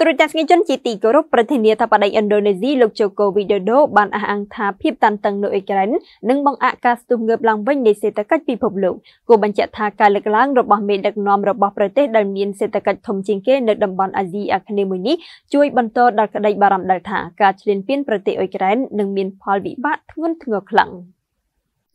ទូរទស្សនិកជនជាទីគោរពប្រធានាធិបតីឥណ្ឌូនេស៊ីលោកជូកូវីដេដូបានអះអាងថាភាពតានតឹងនៅអ៊ុយក្រែននិងបង្អាក់ការស្ទុះងើបឡើងវិញនៃសេដ្ឋកិច្ចពិភពលោកគូបញ្ជាក់ថាការលើកឡើងរបស់មេដឹកនាំរបស់ប្រទេសដែលមានសេដ្ឋកិច្ចធំជាងគេនៅតំបន់អាស៊ីអាគ្នេយ៍មួយនេះជួយបន្តដល់ក្តីបារម្ភដែលថាការឈ្លានពានប្រទេសអ៊ុយក្រែននឹងមានផលវិបាកធ្ងន់ធ្ងរខ្លាំង។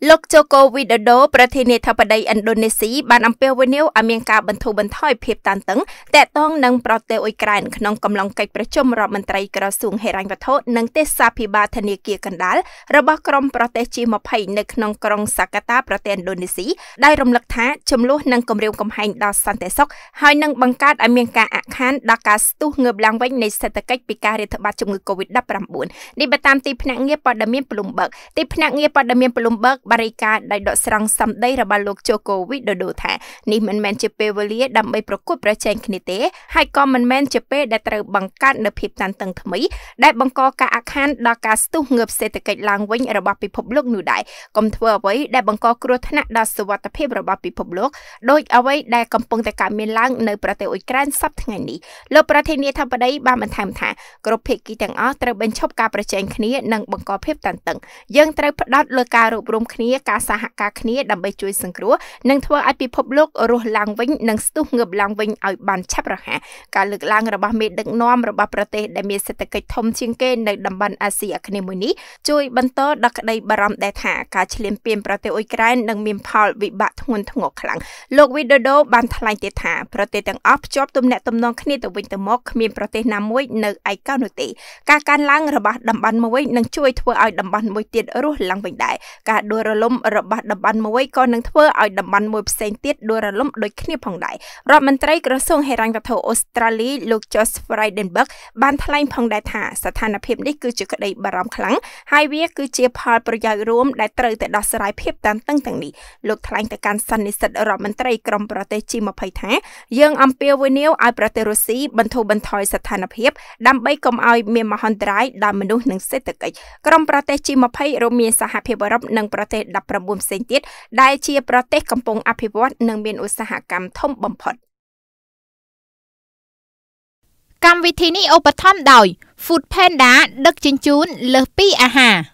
លោកចូកូវីដដូ ប្រធានាធិបតីឥណ្ឌូនេស៊ីបានអំពាវនាវឲ្យមានការបន្ធូរបន្ថយភាពតានតឹងតាក់ទងនឹងប្រទេសអ៊ុយក្រែនក្នុងកំឡុងកិច្ចប្រជុំរដ្ឋមន្ត្រីក្រសួងហិរញ្ញវត្ថុនិងទេសសាភិបាលធនាគារកណ្ដាលរបស់ក្រុមប្រទេស G20 នៅក្នុងក្រុងសាកាតាប្រទេសឥណ្ឌូនេស៊ីដែលរំលឹកថាចំនួននិងគម្រាមកំហែងដល់សន្តិសុខហើយនឹងបង្កើតឲ្យមានការអាក់ខានដល់ការស្ទុះងើបឡើងវិញនៃសេដ្ឋកិច្ចពីការរាតត្បាតជំងឺ Covid-19 នេះបើតាមទីភ្នាក់ងារព័ត៌មាន Bloomberg ទីភ្នាក់ងារព័ត៌មាន Bloomberg បារីកាដោយដកស្រង់សម្ដីរបស់លោកជូកូវីដូដូថានេះមិនមែនជាពេលវេលាដើម្បីប្រកួតប្រជែងគ្នាទេហើយក៏មិនមែនជាពេលដែលត្រូវបង្កើតនូវភាពតានតឹងថ្មីដែលបង្កការអាក់ខានដល់ការស្ទុះងើបសេដ្ឋកិច្ចឡើងវិញរបស់ពិភពលោកនោះដែរកុំធ្វើអ្វីដែលបង្កគ្រោះថ្នាក់ដល់សុវត្ថិភាពរបស់ពិភពលោកដោយអ្វីដែលកំពុងតែកើតមានឡើងនៅប្រទេសអ៊ុយក្រែនសប្តាហ៍នេះលោកប្រធានាធិបតីបានបន្ថែមថាគ្រប់ភាគីទាំងអស់ត្រូវបញ្ឈប់ការប្រជែងគ្នានិងបង្កភាពតានតឹងយើងត្រូវផ្ដោតលើការរួបរวมគ្នាគ្នាការសហការគ្នាដើម្បីជួយសង្គ្រោះនិងធ្វើឲ្យពិភពលោករស់ឡើងវិញនិងស្ទុះងើបឡើងវិញឲ្យបានឆាប់រហ័សការលើកឡើងរបស់មេដឹកនាំរបស់ប្រទេសដែលមានសេដ្ឋកិច្ចធំជាងគេនៅតំបន់អាស៊ីអាគ្នេយ៍មួយនេះជួយបន្តដល់ក្តីបារម្ភដែរថាការឈ្លានពានប្រទេសអ៊ុយក្រែននឹងមានផលវិបាកធ្ងន់ធ្ងរខ្លាំងលោកវីដូដូបានថ្លែងទៀតថាប្រទេសទាំងអស់ភ្ជាប់ទំនាក់ទំនងគ្នាទៅវិញទៅមកគ្មានប្រទេសណាមួយនៅឯកោនោះទេការកើនឡើងរបស់តំបន់មួយនឹងជួយធ្វើឲ្យតំបន់មួយទៀតរស់ឡើងវិញដែរការដួលរលំរបស់តំបន់មួយក៏នឹងធ្វើឲ្យតំបន់មួយផ្សេងទៀតដួលរលំដូចគ្នាផងដែររដ្ឋមន្ត្រីក្រសួងហិរញ្ញវត្ថុអូស្ត្រាលីលោក Josh Frydenberg បានថ្លែងផងដែរថាស្ថានភាពនេះគឺជាក្តីបារម្ភខ្លាំងហើយវាគឺជាផលប្រយោជន៍រួមដែលត្រូវតែដោះស្រាយភាពតានតឹងទាំងនេះលោកថ្លែងទៅកាន់សន្និសិទរដ្ឋមន្ត្រីក្រមប្រទេស G20 ថាយើងអំពាវនាវឲ្យប្រទេសរុស្ស៊ីបន្ធូរបន្ថយស្ថានភាពដើម្បីកុំឲ្យមានមហន្តរាយដល់មនុស្សនិងសេដ្ឋកិច្ចក្រមប្រទេស G20 រួមមានសហភាពអឺរ៉ុបនិងប្រទេសទេស19ផ្សេងទៀតដែលជាប្រទេសកំពុងអភិវឌ្ឍនិងមានឧស្សាហកម្មធំបំផុត កម្មវិធីនេះឧបត្ថម្ភដោយ Food Panda ដឹកជញ្ជូនលើសពីអាហារ